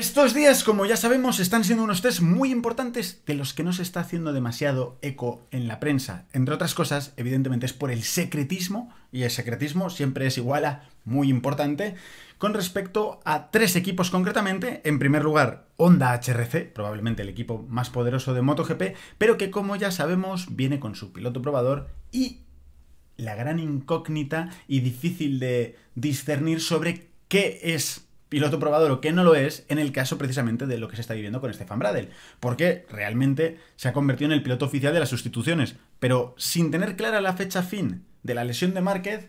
Estos días, como ya sabemos, están siendo unos test muy importantes de los que no se está haciendo demasiado eco en la prensa. Entre otras cosas, evidentemente es por el secretismo, y el secretismo siempre es igual a muy importante, con respecto a tres equipos concretamente. En primer lugar, Honda HRC, probablemente el equipo más poderoso de MotoGP, pero que como ya sabemos viene con su piloto probador y la gran incógnita y difícil de discernir sobre qué es piloto probador o que no lo es en el caso precisamente de lo que se está viviendo con Stefan Bradel, porque realmente se ha convertido en el piloto oficial de las sustituciones, pero sin tener clara la fecha fin de la lesión de Márquez,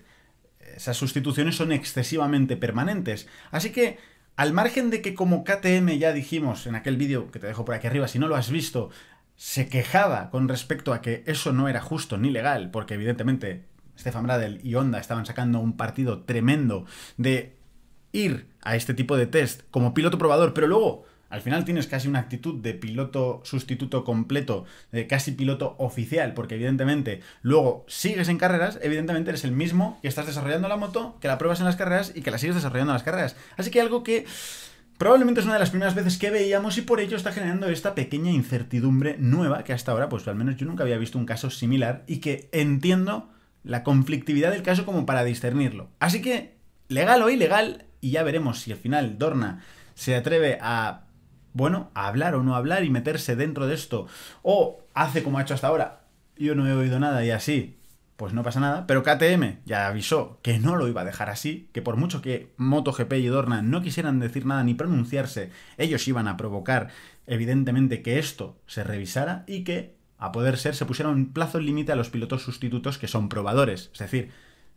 esas sustituciones son excesivamente permanentes. Así que, al margen de que como KTM ya dijimos en aquel vídeo que te dejo por aquí arriba, si no lo has visto, se quejaba con respecto a que eso no era justo ni legal, porque evidentemente Stefan Bradel y Honda estaban sacando un partido tremendo de ir a este tipo de test como piloto probador, pero luego al final tienes casi una actitud de piloto sustituto completo, de casi piloto oficial, porque evidentemente luego sigues en carreras, evidentemente eres el mismo que estás desarrollando la moto, que la pruebas en las carreras y que la sigues desarrollando en las carreras. Así que algo que probablemente es una de las primeras veces que veíamos y por ello está generando esta pequeña incertidumbre nueva que hasta ahora, pues al menos yo nunca había visto un caso similar y que entiendo la conflictividad del caso como para discernirlo. Así que, legal o ilegal, y ya veremos si al final Dorna se atreve a, bueno, a hablar o no hablar y meterse dentro de esto, o hace como ha hecho hasta ahora, yo no he oído nada y así, pues no pasa nada, pero KTM ya avisó que no lo iba a dejar así, que por mucho que MotoGP y Dorna no quisieran decir nada ni pronunciarse, ellos iban a provocar evidentemente que esto se revisara y que, a poder ser, se pusiera un plazo límite a los pilotos sustitutos que son probadores, es decir,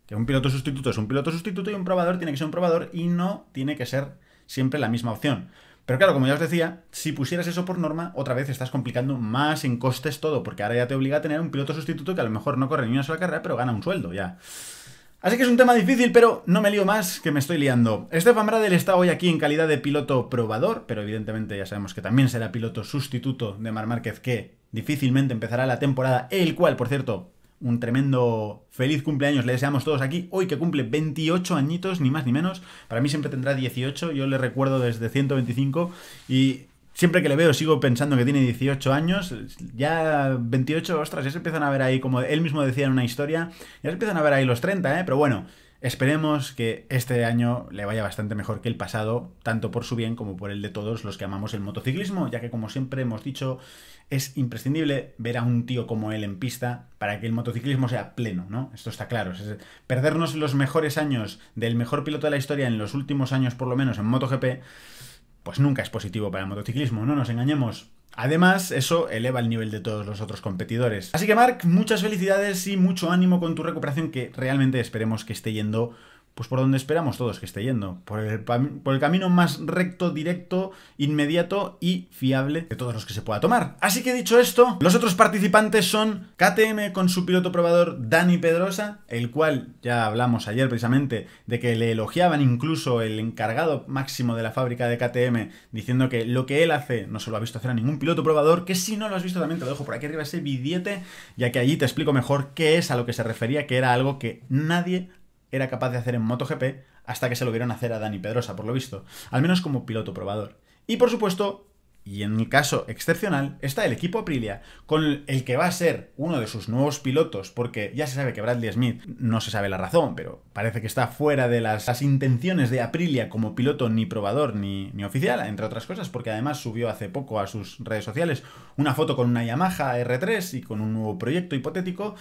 que un piloto sustituto es un piloto sustituto y un probador tiene que ser un probador y no tiene que ser siempre la misma opción. Pero claro, como ya os decía, si pusieras eso por norma, otra vez estás complicando más en costes todo, porque ahora ya te obliga a tener un piloto sustituto que a lo mejor no corre ni una sola carrera, pero gana un sueldo ya. Así que es un tema difícil, pero no me lío más, que me estoy liando. Estefan Bradel está hoy aquí en calidad de piloto probador, pero evidentemente ya sabemos que también será piloto sustituto de Mar Márquez, que difícilmente empezará la temporada, el cual, por cierto, un tremendo feliz cumpleaños. Le deseamos todos aquí hoy que cumple 28 añitos, ni más ni menos. Para mí siempre tendrá 18, yo le recuerdo desde 125 y siempre que le veo sigo pensando que tiene 18 años. Ya 28, ostras, ya se empiezan a ver ahí, como él mismo decía en una historia, ya se empiezan a ver ahí los 30, ¿eh? Pero bueno. Esperemos que este año le vaya bastante mejor que el pasado, tanto por su bien como por el de todos los que amamos el motociclismo, ya que como siempre hemos dicho, es imprescindible ver a un tío como él en pista para que el motociclismo sea pleno, ¿no? Esto está claro. perdernos los mejores años del mejor piloto de la historia en los últimos años, por lo menos en MotoGP, pues nunca es positivo para el motociclismo, no nos engañemos. Además, eso eleva el nivel de todos los otros competidores. Así que Mark, muchas felicidades y mucho ánimo con tu recuperación que realmente esperemos que esté yendo pues por donde esperamos todos que esté yendo, por el, por el, camino más recto, directo, inmediato y fiable de todos los que se pueda tomar. Así que dicho esto, los otros participantes son KTM con su piloto probador Dani Pedrosa, el cual ya hablamos ayer precisamente de que le elogiaban incluso el encargado máximo de la fábrica de KTM, diciendo que lo que él hace no se lo ha visto hacer a ningún piloto probador, que si no lo has visto también te lo dejo por aquí arriba ese bidiete ya que allí te explico mejor qué es a lo que se refería, que era algo que nadie era capaz de hacer en MotoGP hasta que se lo vieron hacer a Dani Pedrosa, por lo visto, al menos como piloto probador. Y por supuesto, y en mi caso excepcional, está el equipo Aprilia, con el que va a ser uno de sus nuevos pilotos, porque ya se sabe que Bradley Smith, no se sabe la razón, pero parece que está fuera de las, intenciones de Aprilia como piloto ni probador ni, ni oficial, entre otras cosas, porque además subió hace poco a sus redes sociales una foto con una Yamaha R3 y con un nuevo proyecto hipotético.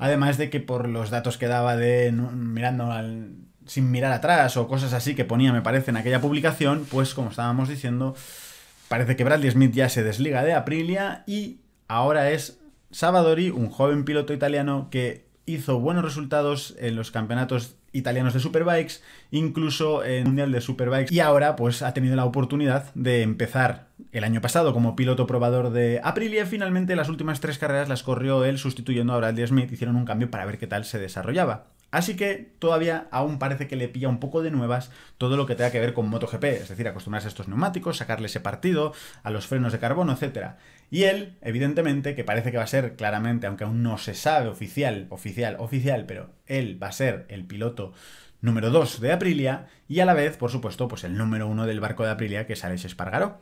Además de que por los datos que daba de mirando al, sin mirar atrás o cosas así que ponía, me parece, en aquella publicación, pues como estábamos diciendo, parece que Bradley Smith ya se desliga de Aprilia y ahora es Sabadori, un joven piloto italiano que hizo buenos resultados en los campeonatos italianos de Superbikes, incluso en el Mundial de Superbikes, y ahora pues ha tenido la oportunidad de empezar el año pasado como piloto probador de Aprilia. Finalmente las últimas tres carreras las corrió él sustituyendo a Bradley Smith, hicieron un cambio para ver qué tal se desarrollaba. Así que todavía aún parece que le pilla un poco de nuevas todo lo que tenga que ver con MotoGP, es decir, acostumbrarse a estos neumáticos, sacarle ese partido, a los frenos de carbono, etc. Y él, evidentemente, que parece que va a ser claramente, aunque aún no se sabe oficial, oficial, oficial, pero él va a ser el piloto número 2 de Aprilia y a la vez, por supuesto, pues el número 1 del barco de Aprilia, que es Alex Espargaró.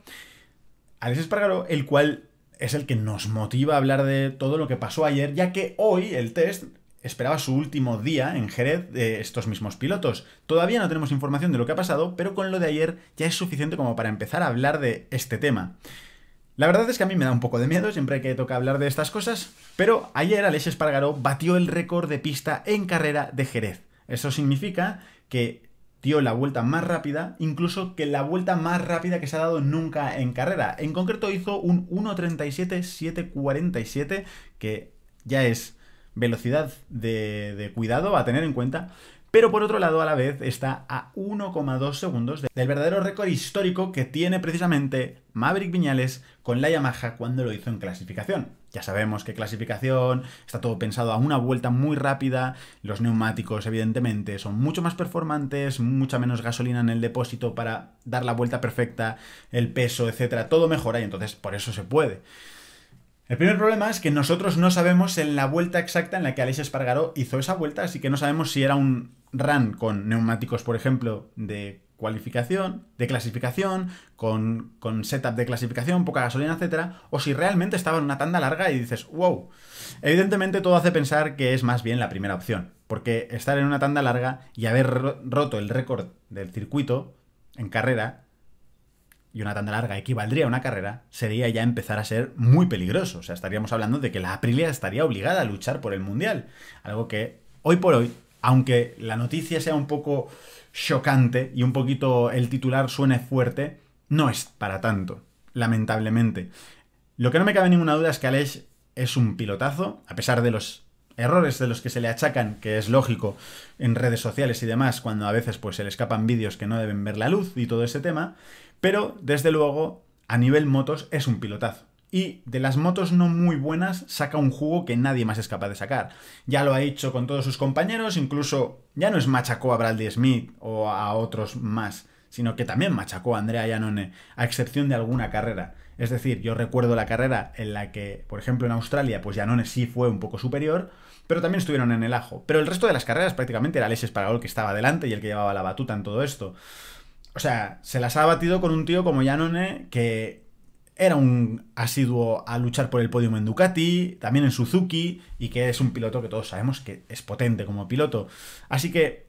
Alex Espargaró, el cual es el que nos motiva a hablar de todo lo que pasó ayer, ya que hoy el test esperaba su último día en Jerez de eh, estos mismos pilotos. Todavía no tenemos información de lo que ha pasado, pero con lo de ayer ya es suficiente como para empezar a hablar de este tema. La verdad es que a mí me da un poco de miedo siempre que toca hablar de estas cosas, pero ayer Alex Espargaró batió el récord de pista en carrera de Jerez. Eso significa que dio la vuelta más rápida, incluso que la vuelta más rápida que se ha dado nunca en carrera. En concreto hizo un 1.37.747, que ya es velocidad de, cuidado a tener en cuenta, pero por otro lado a la vez está a 1,2 segundos del verdadero récord histórico que tiene precisamente Maverick Viñales con la Yamaha cuando lo hizo en clasificación. Ya sabemos que clasificación está todo pensado a una vuelta muy rápida, los neumáticos evidentemente son mucho más performantes, mucha menos gasolina en el depósito para dar la vuelta perfecta, el peso, etcétera, todo mejora y entonces por eso se puede. El primer problema es que nosotros no sabemos en la vuelta exacta en la que Alex Espargaró hizo esa vuelta, así que no sabemos si era un run con neumáticos, por ejemplo, de cualificación, de clasificación, con, con setup de clasificación, poca gasolina, etcétera, o si realmente estaba en una tanda larga y dices, wow. Evidentemente todo hace pensar que es más bien la primera opción, porque estar en una tanda larga y haber roto el récord del circuito en carrera y una tanda larga equivaldría a una carrera, sería ya empezar a ser muy peligroso. O sea, estaríamos hablando de que la Aprilia estaría obligada a luchar por el Mundial. Algo que hoy por hoy, aunque la noticia sea un poco chocante y un poquito el titular suene fuerte, no es para tanto, lamentablemente. Lo que no me cabe ninguna duda es que Aleix es un pilotazo, a pesar de los errores de los que se le achacan, que es lógico, en redes sociales y demás, cuando a veces pues, se le escapan vídeos que no deben ver la luz y todo ese tema, pero, desde luego, a nivel motos es un pilotazo. Y de las motos no muy buenas saca un jugo que nadie más es capaz de sacar. Ya lo ha hecho con todos sus compañeros, incluso ya no es machacó a Bradley Smith o a otros más, sino que también machacó a Andrea Iannone, a excepción de alguna carrera. Es decir, yo recuerdo la carrera en la que, por ejemplo, en Australia, pues Iannone sí fue un poco superior, pero también estuvieron en el ajo. Pero el resto de las carreras prácticamente era Alex Paragol que estaba delante y el que llevaba la batuta en todo esto. O sea, se las ha batido con un tío como Yanone, que era un asiduo a luchar por el podium en Ducati, también en Suzuki, y que es un piloto que todos sabemos que es potente como piloto. Así que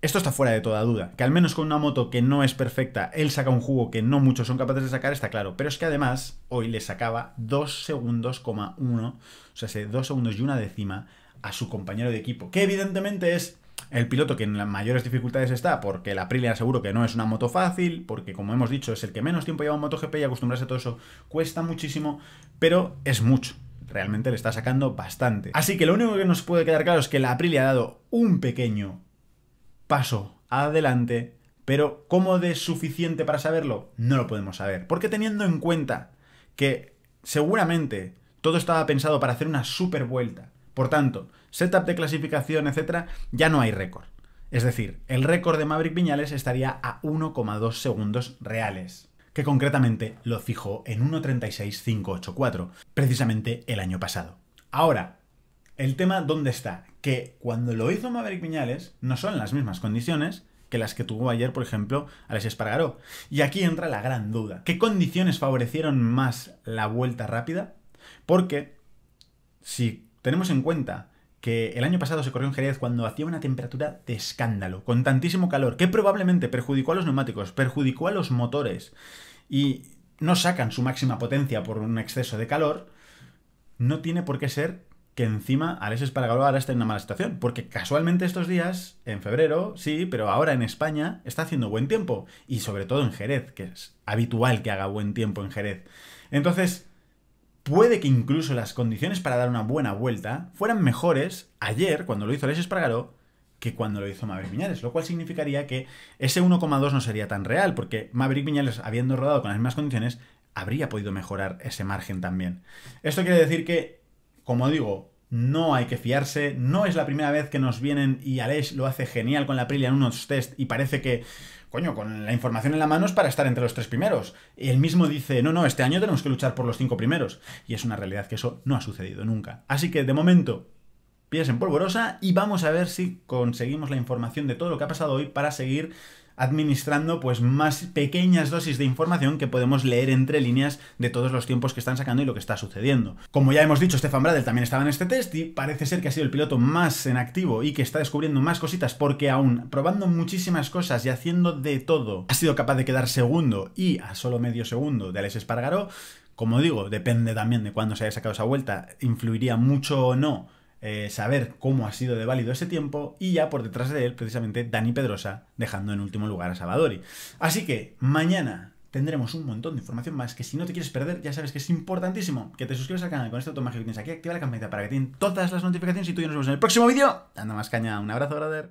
esto está fuera de toda duda, que al menos con una moto que no es perfecta, él saca un jugo que no muchos son capaces de sacar, está claro. Pero es que además, hoy le sacaba 2 segundos, 1, o sea, 2 segundos y una décima a su compañero de equipo, que evidentemente es el piloto que en las mayores dificultades está, porque la Aprilia seguro que no es una moto fácil, porque como hemos dicho es el que menos tiempo lleva en MotoGP y acostumbrarse a todo eso cuesta muchísimo, pero es mucho. Realmente le está sacando bastante. Así que lo único que nos puede quedar claro es que la Aprilia ha dado un pequeño paso adelante, pero ¿cómo de suficiente para saberlo? No lo podemos saber. Porque teniendo en cuenta que seguramente todo estaba pensado para hacer una super vuelta, por tanto, setup de clasificación, etcétera, ya no hay récord. Es decir, el récord de Maverick Viñales estaría a 1,2 segundos reales, que concretamente lo fijó en 1.36584, precisamente el año pasado. Ahora, el tema dónde está, que cuando lo hizo Maverick Viñales no son las mismas condiciones que las que tuvo ayer, por ejemplo, Alex Espargaró. Y aquí entra la gran duda. ¿Qué condiciones favorecieron más la vuelta rápida? Porque si tenemos en cuenta que el año pasado se corrió en Jerez cuando hacía una temperatura de escándalo, con tantísimo calor, que probablemente perjudicó a los neumáticos, perjudicó a los motores y no sacan su máxima potencia por un exceso de calor, no tiene por qué ser que encima Alex para ahora esté en una mala situación, porque casualmente estos días, en febrero, sí, pero ahora en España está haciendo buen tiempo, y sobre todo en Jerez, que es habitual que haga buen tiempo en Jerez. Entonces, Puede que incluso las condiciones para dar una buena vuelta fueran mejores ayer, cuando lo hizo Les Espargaró, que cuando lo hizo Maverick Viñales, lo cual significaría que ese 1,2 no sería tan real, porque Maverick Viñales, habiendo rodado con las mismas condiciones, habría podido mejorar ese margen también. Esto quiere decir que, como digo, no hay que fiarse, no es la primera vez que nos vienen y Alex lo hace genial con la Aprilia en unos test y parece que coño, con la información en la mano es para estar entre los tres primeros. Él mismo dice, no, no, este año tenemos que luchar por los cinco primeros. Y es una realidad que eso no ha sucedido nunca. Así que, de momento, pies en polvorosa y vamos a ver si conseguimos la información de todo lo que ha pasado hoy para seguir administrando pues más pequeñas dosis de información que podemos leer entre líneas de todos los tiempos que están sacando y lo que está sucediendo. Como ya hemos dicho, Stefan Bradel también estaba en este test y parece ser que ha sido el piloto más en activo y que está descubriendo más cositas porque aún probando muchísimas cosas y haciendo de todo, ha sido capaz de quedar segundo y a solo medio segundo de Alex Espargaró. Como digo, depende también de cuándo se haya sacado esa vuelta, influiría mucho o no eh, saber cómo ha sido de válido ese tiempo y ya por detrás de él, precisamente, Dani Pedrosa dejando en último lugar a Sabadori. Así que mañana tendremos un montón de información más que si no te quieres perder, ya sabes que es importantísimo que te suscribas al canal con este botón que tienes aquí, activa la campanita para que te todas las notificaciones y tú y nos vemos en el próximo vídeo. Anda más caña, un abrazo, brother.